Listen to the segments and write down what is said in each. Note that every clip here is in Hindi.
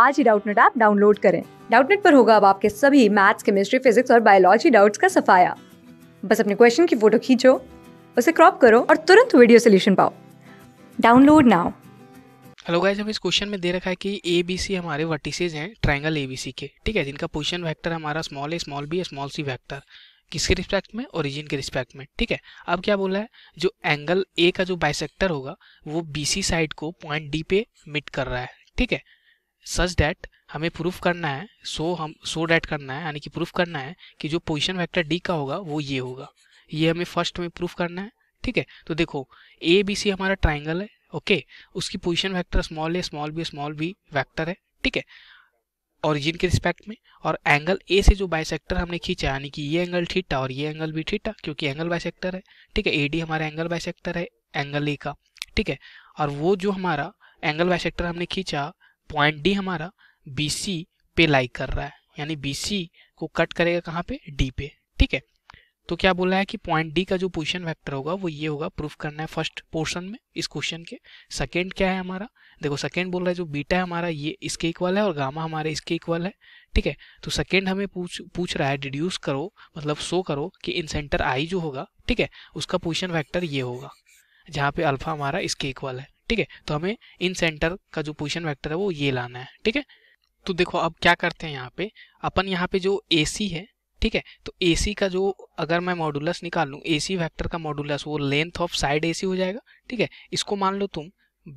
आज ही डाउटनेट ऐप डाउनलोड करें डाउटनेट पर होगा अब आपके सभी मैथ्स केमिस्ट्री फिजिक्स और बायोलॉजी डाउट्स का सफाया बस अपने क्वेश्चन की फोटो खींचो उसे क्रॉप करो और तुरंत वीडियो सोल्यूशन पाओ डाउनलोड नाउ हेलो गाइज हम इस क्वेश्चन में दे रखा है कि ए बी सी हमारे वर्टिसेज हैं ट्रायंगल ए बी सी के ठीक है जिनका पोजिशन वेक्टर हमारा small a small b small c vector किसके रिस्पेक्ट में ओरिजिन के रिस्पेक्ट में ठीक है अब क्या बोला है जो एंगल ए का जो बाइसेक्टर होगा वो बी सी साइड को पॉइंट डी पे मिट कर रहा है ठीक है सच डैट हमें प्रूफ करना है सो so हम सो so डैट करना है यानी कि प्रूफ करना है कि जो पोजिशन वैक्टर डी का होगा वो ये होगा ये हमें फर्स्ट में प्रूफ करना है ठीक है तो देखो ए बी सी हमारा ट्राइंगल है ओके उसकी position vector small a small b small b vector है ठीक है ओरिजिन के रिस्पेक्ट में और एंगल ए से जो बाइसेक्टर हमने खींचा यानी कि ये एंगल ठीटा और ये एंगल भी ठीटा क्योंकि एंगल बाइसेक्टर है ठीक है ए डी हमारा एंगल बाइसेक्टर है एंगल ए का ठीक है और वो जो हमारा एंगल बाइसेक्टर हमने खींचा पॉइंट डी हमारा बी सी पे लाइक कर रहा है यानी बी सी को कट करेगा कहाँ पे डी पे ठीक है तो क्या बोला है कि पॉइंट डी का जो पोजिशन वेक्टर होगा वो ये होगा प्रूफ करना है फर्स्ट पोर्शन में इस क्वेश्चन के सेकेंड क्या है हमारा देखो सेकेंड बोल रहा है जो बीटा है हमारा ये इसके इक्वल है और गामा हमारे इसके इक्वल है ठीक है तो सेकेंड हमें पूछ पूछ रहा है डिड्यूस करो मतलब शो करो कि इन सेंटर आई जो होगा ठीक है उसका पोजिशन वैक्टर ये होगा जहाँ पे अल्फा हमारा इसके इक्वल है ठीक है तो हमें इन सेंटर का जो पोजिशन वैक्टर है वो ये लाना है ठीक है तो देखो अब क्या करते हैं यहाँ पे अपन यहाँ पे जो ए है ठीक है तो ए का जो अगर मैं मॉडुलस निकाल लूँ ए वेक्टर का मॉडुलस वो लेंथ ऑफ साइड ए हो जाएगा ठीक है इसको मान लो तुम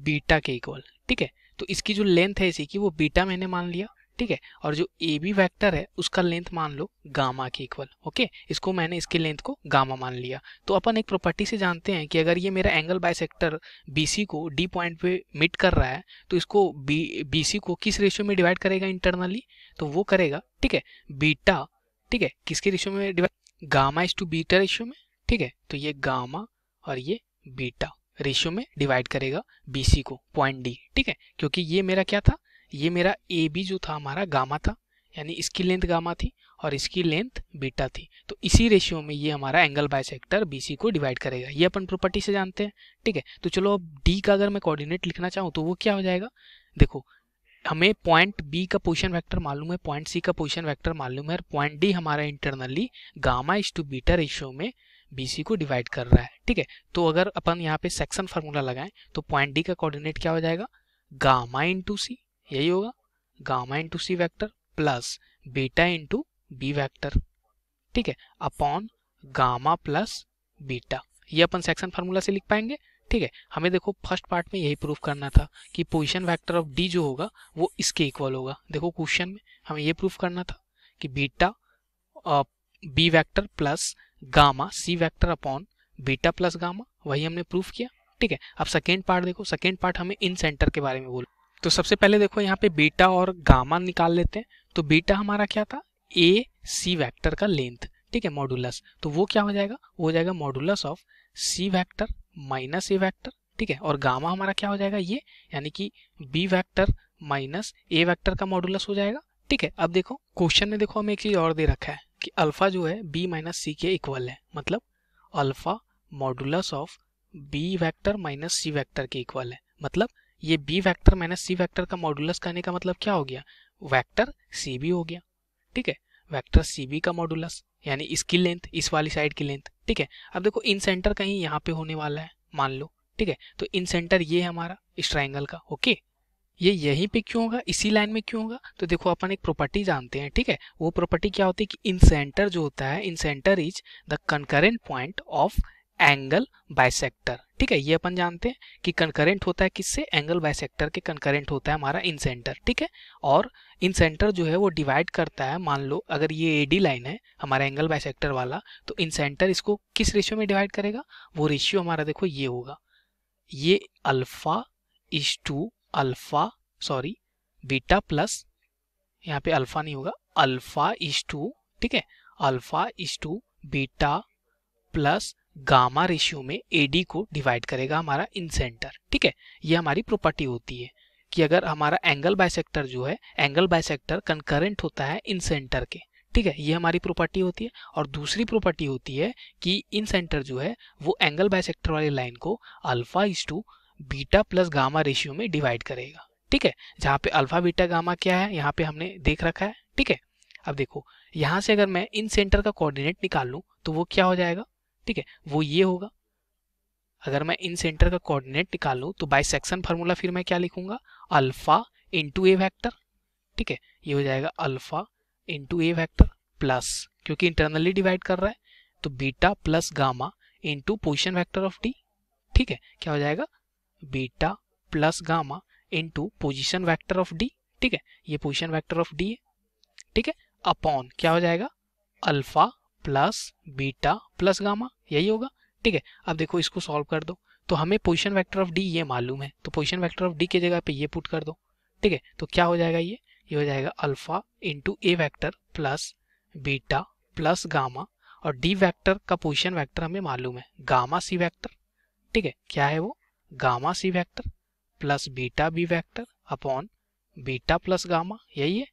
बीटा के इक्वल ठीक है तो इसकी जो लेंथ है इसी की वो बीटा मैंने मान लिया ठीक है और जो ए बी वैक्टर है उसका लेंथ मान लो गामा के इक्वल ओके इसको मैंने इसके लेंथ को गामा मान लिया तो अपन एक प्रॉपर्टी से जानते हैं कि अगर ये मेरा एंगल बाय सेक्टर बीसी को डी पॉइंट पे मिट कर रहा है तो इसको बी बीसी को किस रेशियो में डिवाइड करेगा इंटरनली तो वो करेगा ठीक है बीटा ठीक है किसके रेशियो में divide gamma is to beta ratio में ठीक है तो ये गामा और ये बीटा रेशियो में डिवाइड करेगा बीसी को पॉइंट डी ठीक है क्योंकि ये मेरा क्या था ये मेरा ए बी जो था हमारा गामा था यानी इसकी लेंथ गामा थी और इसकी लेंथ बीटा थी तो इसी रेशियो में ये हमारा एंगल बाय सेक्टर बी को डिवाइड करेगा ये अपन प्रॉपर्टी से जानते हैं ठीक है तो चलो अब डी का अगर मैं कोऑर्डिनेट लिखना चाहूँ तो वो क्या हो जाएगा देखो हमें पॉइंट बी का पोजिशन वेक्टर मालूम है पॉइंट सी का पोजिशन वेक्टर मालूम है और पॉइंट डी हमारा internally gamma is to beta ratio में बी को डिवाइड कर रहा है ठीक है तो अगर अपन यहाँ पे सेक्शन फार्मूला लगाएं तो पॉइंट डी का कोऑर्डिनेट क्या हो जाएगा गामा इंटू सी यही होगा gamma into c vector plus beta into b vector ठीक है अपॉन गामा प्लस बीटा ये अपन सेक्शन फार्मूला से लिख पाएंगे ठीक है हमें देखो फर्स्ट पार्ट में यही प्रूफ करना था कि पोजिशन वैक्टर ऑफ डी जो होगा वो इसके इक्वल होगा देखो क्वेश्चन में हमें ये प्रूफ करना था कि beta b vector plus gamma c vector upon beta plus gamma वही हमने प्रूफ किया ठीक है अब सेकेंड पार्ट देखो सेकेंड पार्ट हमें इन सेंटर के बारे में बोलो तो सबसे पहले देखो यहाँ पे बीटा और गामा निकाल लेते हैं तो बीटा हमारा क्या था ए सी वैक्टर का लेंथ ठीक है मॉडुलस तो वो क्या हो जाएगा वो हो जाएगा modulus of c vector minus a vector ठीक है और गामा हमारा क्या हो जाएगा ये यानी कि b vector minus a vector का मॉडुलस हो जाएगा ठीक है अब देखो क्वेश्चन में देखो हमें एक चीज और दे रखा है कि अल्फा जो है बी माइनस सी के इक्वल है मतलब alpha modulus of b vector minus c vector के इक्वल है मतलब ये b vector minus c vector का मॉडुलस कहने का मतलब क्या हो गया वैक्टर सी बी हो गया ठीक है वैक्टर सी बी का मॉडुलस यानी इसकी लेंथ इस वाली साइड की लेंथ ठीक है अब देखो इन सेंटर कहीं यहाँ पे होने वाला है मान लो ठीक है तो इन सेंटर ये हमारा इस ट्राइंगल का ओके ये यहीं पे क्यों होगा इसी लाइन में क्यों होगा तो देखो अपन एक प्रॉपर्टी जानते हैं ठीक है वो प्रॉपर्टी क्या होती है कि इन सेंटर जो होता है incentre is the concurrent point of angle bisector ठीक है ये अपन जानते हैं कि कंकरेंट होता है किससे एंगल बाइसेक्टर के कंकरेंट होता है हमारा इन सेंटर ठीक है और इन सेंटर जो है वो डिवाइड करता है मान लो अगर ये एडी लाइन है हमारा एंगल बाइसेक्टर वाला तो इन सेंटर इसको किस रेशियो में डिवाइड करेगा वो रेशियो हमारा देखो ये होगा ये alpha is to alpha sorry beta plus यहाँ पे अल्फा नहीं होगा अल्फा इज टू ठीक है alpha is to beta plus gamma ratio में एडी को डिवाइड करेगा हमारा इन सेंटर ठीक है ये हमारी प्रॉपर्टी होती है कि अगर हमारा एंगल बायसेक्टर जो है एंगल बायसेक्टर कंकरेंट होता है इन सेंटर के ठीक है ये हमारी प्रॉपर्टी होती है और दूसरी प्रॉपर्टी होती है कि इन सेंटर जो है वो एंगल बायसेक्टर वाली लाइन को alpha is to beta plus gamma ratio में डिवाइड करेगा ठीक है जहाँ पे अल्फा बीटा गामा क्या है यहाँ पे हमने देख रखा है ठीक है अब देखो यहाँ से अगर मैं इन सेंटर का कोऑर्डिनेट निकाल लूँ तो वो क्या हो जाएगा ठीक है वो ये होगा अगर मैं इन सेंटर का कोऑर्डिनेट निकालूं तो बाई सेक्शन फार्मूला फिर मैं क्या लिखूंगा अल्फा इंटू ए वैक्टर ठीक है ये हो जाएगा alpha into a vector plus क्योंकि इंटरनली डिवाइड कर रहा है तो beta plus gamma into position vector of D ठीक है क्या हो जाएगा beta plus gamma into position vector of D ठीक है ये पोजिशन वैक्टर ऑफ डी है ठीक है अपॉन क्या हो जाएगा alpha plus beta plus gamma यही होगा ठीक है अब देखो इसको सॉल्व कर दो तो हमें पोजिशन वैक्टर ऑफ डी ये मालूम है तो पोजिशन वैक्टर ऑफ डी की जगह पे ये पुट कर दो ठीक है तो क्या हो जाएगा ये ये हो जाएगा alpha into a vector plus beta plus gamma और डी वैक्टर का पोजिशन वैक्टर हमें मालूम है गामा सी वैक्टर ठीक है क्या है वो gamma c vector plus beta b vector upon beta plus gamma यही है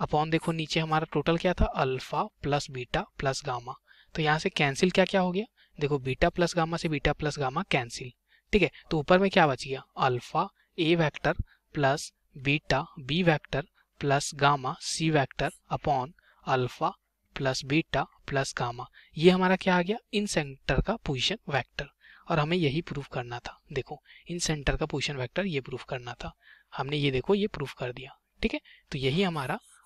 अपॉन देखो नीचे हमारा टोटल क्या था alpha plus beta plus gamma तो यहाँ से कैंसिल क्या क्या हो गया देखो बीटा प्लस गामा से बीटा प्लस गामा कैंसिल ठीक है तो ऊपर में क्या बच गया alpha a vector plus beta b vector plus gamma c vector upon alpha plus beta plus gamma ये हमारा क्या आ गया इन सेंटर का पोजिशन वैक्टर और हमें यही प्रूफ करना था देखो इन सेंटर का पोजिशन वैक्टर ये प्रूफ करना था हमने ये देखो ये प्रूफ कर दिया ठीक है तो यही हमारा